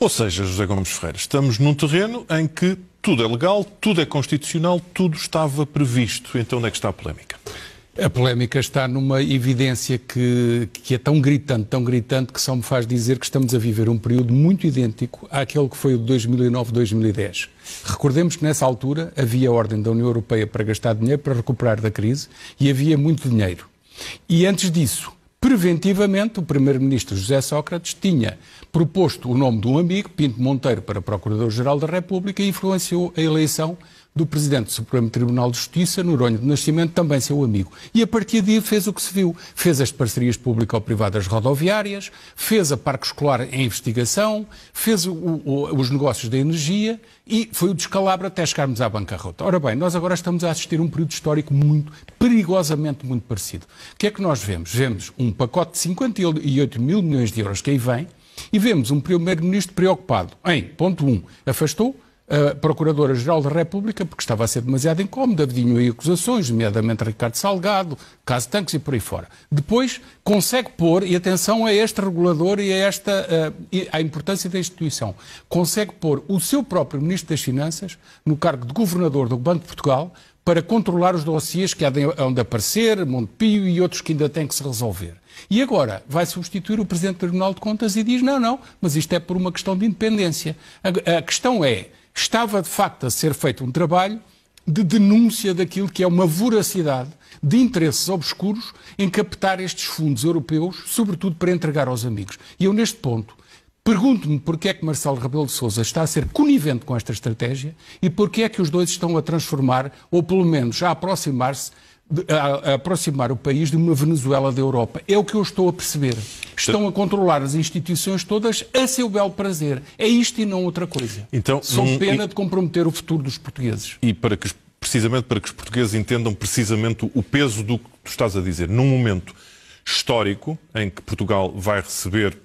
Ou seja, José Gomes Ferreira, estamos num terreno em que tudo é legal, tudo é constitucional, tudo estava previsto. Então onde é que está a polémica? A polémica está numa evidência que, que é tão gritante, tão gritante, que só me faz dizer que estamos a viver um período muito idêntico àquele que foi o de 2009-2010. Recordemos que nessa altura havia ordem da União Europeia para gastar dinheiro para recuperar da crise e havia muito dinheiro. E antes disso, preventivamente, o primeiro-ministro José Sócrates tinha proposto o nome de um amigo, Pinto Monteiro, para Procurador-Geral da República e influenciou a eleição do Presidente do Supremo Tribunal de Justiça, Noronha do Nascimento, também seu amigo. E a partir daí fez o que se viu. Fez as parcerias público-privadas rodoviárias, fez a Parque Escolar em investigação, fez o, o, os negócios da energia e foi o descalabro até chegarmos à bancarrota. Ora bem, nós agora estamos a assistir a um período histórico muito, perigosamente muito parecido. O que é que nós vemos? Vemos um pacote de 58 mil milhões de euros que aí vem e vemos um Primeiro-Ministro preocupado em, ponto 1, um, afastou a Procuradora-Geral da República, porque estava a ser demasiado incómoda, diminuir acusações, nomeadamente Ricardo Salgado, caso Tanques e por aí fora. Depois consegue pôr, e atenção a este regulador e a esta a, eh, a importância da instituição, consegue pôr o seu próprio Ministro das Finanças no cargo de Governador do Banco de Portugal para controlar os dossiers que há de, onde aparecer, Montepio e outros que ainda têm que se resolver. E agora vai substituir o Presidente do Tribunal de Contas e diz: não, não, mas isto é por uma questão de independência. a, a questão é estava de facto a ser feito um trabalho de denúncia daquilo que é uma voracidade de interesses obscuros em captar estes fundos europeus, sobretudo para entregar aos amigos. E eu, neste ponto, pergunto-me porquê é que Marcelo Rebelo de Sousa está a ser conivente com esta estratégia e porquê é que os dois estão a transformar, ou pelo menos a aproximar-se, a aproximar o país de uma Venezuela da Europa. É o que eu estou a perceber estão a controlar as instituições todas a seu bel prazer. É isto e não outra coisa. Então, São um, pena e... de comprometer o futuro dos portugueses. E para que, precisamente para que os portugueses entendam precisamente o peso do que tu estás a dizer, num momento histórico em que Portugal vai receber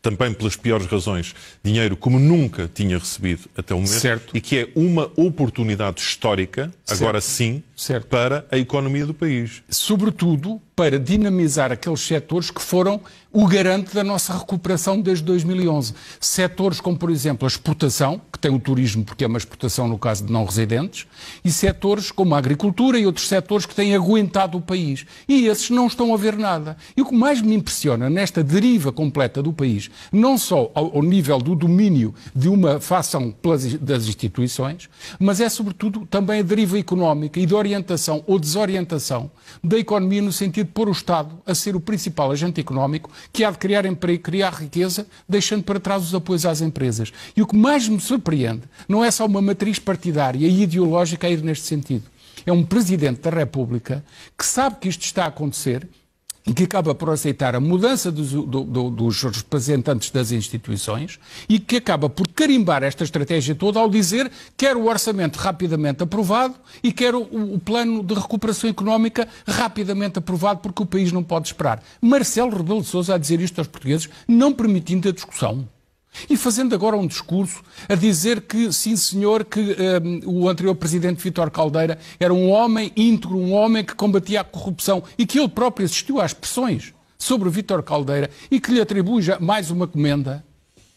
também pelas piores razões, dinheiro como nunca tinha recebido até o momento, certo. e que é uma oportunidade histórica, certo. agora sim, certo. para a economia do país. Sobretudo para dinamizar aqueles setores que foram o garante da nossa recuperação desde 2011. Setores como, por exemplo, a exportação, que tem o turismo porque é uma exportação no caso de não residentes, e setores como a agricultura e outros setores que têm aguentado o país. E esses não estão a ver nada. E o que mais me impressiona nesta deriva completa do país, não só ao, ao nível do domínio de uma fação pelas, das instituições, mas é sobretudo também a deriva económica e de orientação ou desorientação da economia no sentido de pôr o Estado a ser o principal agente económico que há de criar emprego, criar riqueza, deixando para trás os apoios às empresas. E o que mais me surpreende não é só uma matriz partidária e ideológica a ir neste sentido. É um Presidente da República que sabe que isto está a acontecer que acaba por aceitar a mudança dos, do, do, dos, representantes das instituições e que acaba por carimbar esta estratégia toda ao dizer quer o orçamento rapidamente aprovado e quer o, o plano de recuperação económica rapidamente aprovado porque o país não pode esperar. Marcelo Rebelo de Sousa a dizer isto aos portugueses, não permitindo a discussão. E fazendo agora um discurso a dizer que, sim senhor, que um, ehm, o anterior presidente Vítor Caldeira era um homem íntegro, um homem que combatia a corrupção e que ele próprio assistiu às pressões sobre o Vítor Caldeira e que lhe atribui mais uma comenda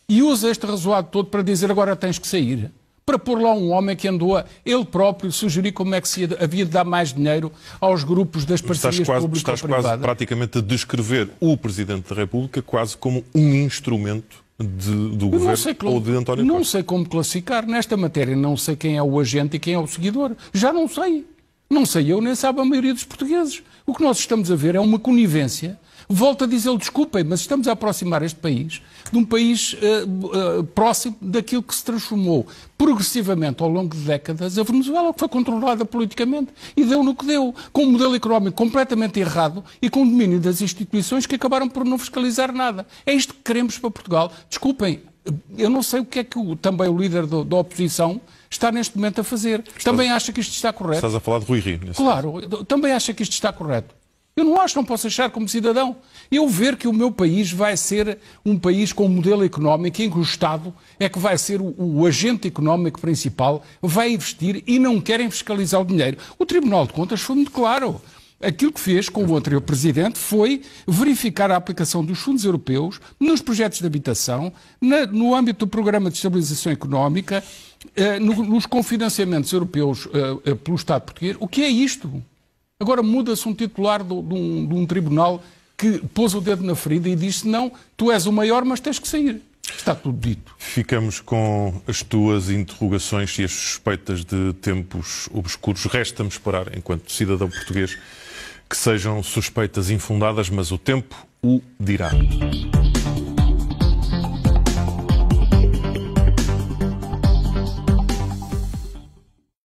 e usa este razoado todo para dizer agora tens que sair para pôr lá um homem que andou a ele próprio sugerir como é que se havia de dar mais dinheiro aos grupos das parcerias públicas privadas. Estás quase praticamente a descrever o Presidente da República quase como um instrumento de, do eu governo ou de António Não Costa. sei como classificar. Nesta matéria não sei quem é o agente e quem é o seguidor. Já não sei. Não sei eu, nem sabe a maioria dos portugueses. O que nós estamos a ver é uma conivência Volto a dizer-lhe, desculpem, mas estamos a aproximar este país de um país uh, uh, próximo daquilo que se transformou progressivamente ao longo de décadas a Venezuela, que foi controlada politicamente e deu no que deu, com um modelo económico completamente errado e com o domínio das instituições que acabaram por não fiscalizar nada. É isto que queremos para Portugal. Desculpem, eh, eu não sei o que é que o, também o líder do, da oposição está neste momento a fazer. Estás, também acha que isto está correto? Estás a falar de Rui Rio. Claro, caso. também acha que isto está correto. Eu não acho, não posso achar como cidadão. Eu ver que o meu país vai ser um país com um modelo económico em que o Estado é que vai ser o, o agente económico principal, vai investir e não querem fiscalizar o dinheiro. O Tribunal de Contas foi muito claro. Aquilo que fez com o anterior presidente foi verificar a aplicação dos fundos europeus nos projetos de habitação, na, no âmbito do programa de estabilização económica, eh, no, nos confinanciamentos europeus eh, eh pelo Estado português. O que é isto? Agora muda-se um titular de, um, de um tribunal que pôs o dedo na ferida e disse: Não, tu és o maior, mas tens que sair. Está tudo dito. Ficamos com as tuas interrogações e as suspeitas de tempos obscuros. Resta-me esperar, enquanto cidadão português, que sejam suspeitas infundadas, mas o tempo o dirá.